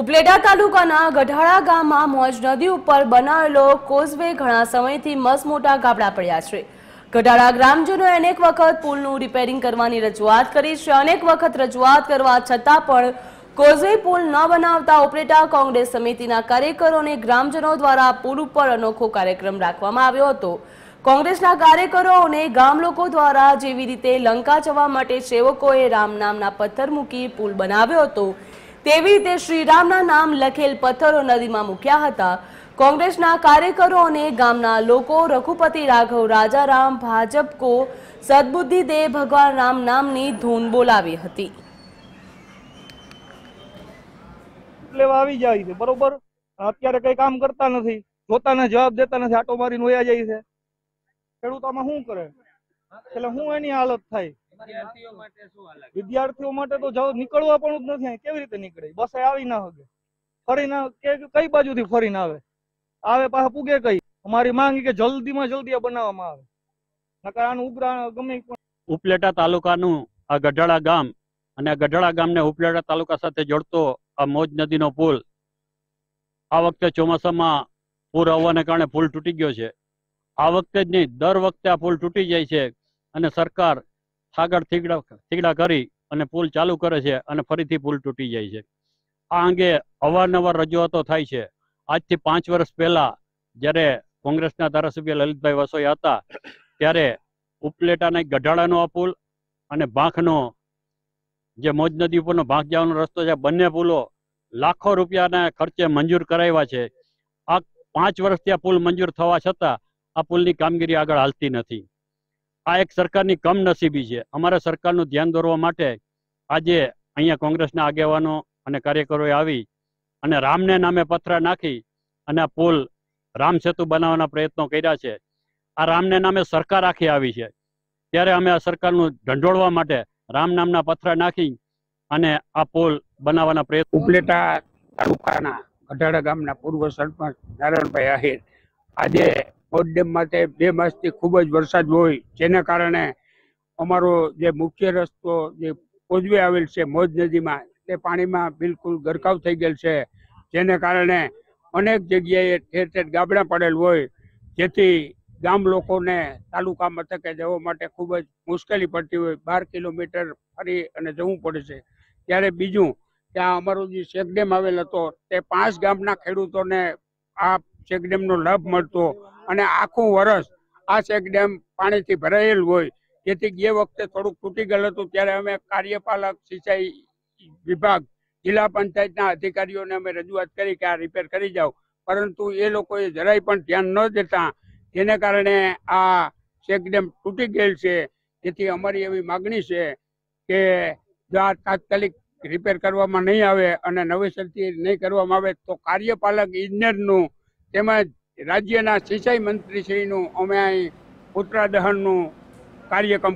ઉપલેટા તાલુકાના ગઢાળા ગામમાં મોજ નદી ઉપર બનાવેલો કોઝવે ઘણા સમયથી મસમોટા ગાબડા પડ્યા છે ગઢાળા ગ્રામજનોએ અનેક વખત પુલનું રિપેરિંગ કરવાની રજૂઆત કરી છે અનેક વખત રજૂઆત કરવા છતાં પણ કોઝવે પુલ ન બનાવતા ઉપલેટા કોંગ્રેસ સમિતિના કાર્યકરો અને ગ્રામજનો દ્વારા પુલ ઉપર અનોખો કાર્યક્રમ રાખવામાં આવ્યો હતો કોંગ્રેસના કાર્યકરો અને ગામ લોકો દ્વારા જેવી રીતે લંકા જવા માટે સેવકોએ રામ નામના પથ્થર મૂકી પુલ બનાવ્યો હતો તેવી રીતે શ્રીરામના નામ લખેલ પથ્થરો નદીમાં મૂક્યા હતા કોંગ્રેસના કાર્યકરો અને ગામના લોકો રઘુપતિ રાઘવ રાજારામ ભાજપ કો સદબુદ્ધિ દે ભગવાન રામ નામની ધૂન બોલાવી હતી લેવા આવી જાય છે બરોબર અત્યારે કઈ કામ કરતા નથી જોતાને જવાબ દેતા નથી આટો મારીને વયા જાય છે ખેડૂત આમાં શું કરે એટલે હું એની હાલત થાય વિદ્યાર્થીઓ માટે તો જવું નીકળવા પણ જ નથી કેવી રીતે નીકળે બસ આવી ના હગે ફરી ના કઈ બાજુથી ફરીને આવે આવે પાછા પૂગે કઈ અમારી માંગ કે જલ્દીમાં જલ્દી બનાવવામાં આવે નકર આનું ઉગ્રા ગમે ઉપલેટા તાલુકાનું આ ગઢડા ગામ અને આ ગઢડા ગામને ઉપલેટા તાલુકા સાથે જોડતો આ મોજ નદીનો પુલ આ વખતે ચોમાસામાં પૂર આવવાને કારણે પુલ તૂટી ગયો છે આ વખતે જ નહીં દર વખતે આ પુલ તૂટી જાય છે અને સરકાર સાગર થીગડા થીગડા કરી અને પુલ ચાલુ કરે છે અને ફરીથી પુલ તૂટી જાય છે આ અંગે અવારનવાર રજૂઆતો થાય છે આજથી પાંચ વર્ષ પહેલા જ્યારે કોંગ્રેસના ધારાસભ્ય લલિતભાઈ વસોઈ હતા ત્યારે ઉપલેટાના ગઢાળાનો આ પુલ અને બાંખનો જે મોજ નદી ઉપરનો ભાંખ જવાનો રસ્તો છે બંને પુલો લાખો રૂપિયાના ખર્ચે મંજૂર કરાવ્યા છે આ પાંચ વર્ષથી આ પુલ મંજૂર થવા છતાં આ પુલની કામગીરી આગળ હાલતી નથી આ એક સરકારની કમનસીબી છે અમારા સરકારનું ધ્યાન દોરવા માટે આજે અહીંયા કોંગ્રેસના આગેવાનો અને કાર્યકરોએ આવી અને રામને નામે પથરા નાખી અને પુલ રામ સેતુ બનાવવાના પ્રયત્નો કર્યા છે આ રામને નામે સરકાર આખી આવી છે ત્યારે અમે આ સરકારનું ઢંઢોળવા માટે રામ નામના પથરા નાખી અને આ પુલ બનાવવાના પ્રયત્ન ઉપલેટા તાલુકાના ગઢાડા ગામના પૂર્વ સરપંચ નારાયણભાઈ આહિર આજે બૌદ્ધ ડેમ માટે બે માસથી ખૂબ જ વરસાદ હોય જેના કારણે અમારો જે મુખ્ય રસ્તો જે કોજવે આવેલ છે મોજ નદીમાં તે પાણીમાં બિલકુલ ગરકાવ થઈ ગયેલ છે જેને કારણે અનેક જગ્યાએ ઠેર ઠેર ગાબડા પડેલ હોય જેથી ગામ લોકોને તાલુકા મથકે જવા માટે ખૂબ જ મુશ્કેલી પડતી હોય બાર કિલોમીટર ફરી અને જવું પડે છે ત્યારે બીજું ત્યાં અમારું જે શેકડેમ આવેલ હતો તે પાંચ ગામના ખેડૂતોને આ ચેક ડેમનો લાભ મળતો અને આખું વરસ આ ચેક ડેમ પાણીથી ભરાયેલ હોય જેથી જે વખતે થોડુંક તૂટી ગયેલ હતું ત્યારે અમે કાર્યપાલક સિંચાઈ વિભાગ જિલ્લા પંચાયતના અધિકારીઓને અમે રજૂઆત કરી કે આ રિપેર કરી જાઓ પરંતુ એ લોકોએ જરાય પણ ધ્યાન ન દેતા જેને કારણે આ ચેક ડેમ તૂટી ગયેલ છે જેથી અમારી એવી માગણી છે કે જો આ તાત્કાલિક રિપેર કરવામાં નહીં આવે અને નવેસરથી નહીં કરવામાં આવે તો કાર્યપાલક ઇજનેરનું તેમજ રાજ્યના સિંચાઈ મંત્રીશ્રીનું અમે અહીં દહનનું કાર્યક્રમ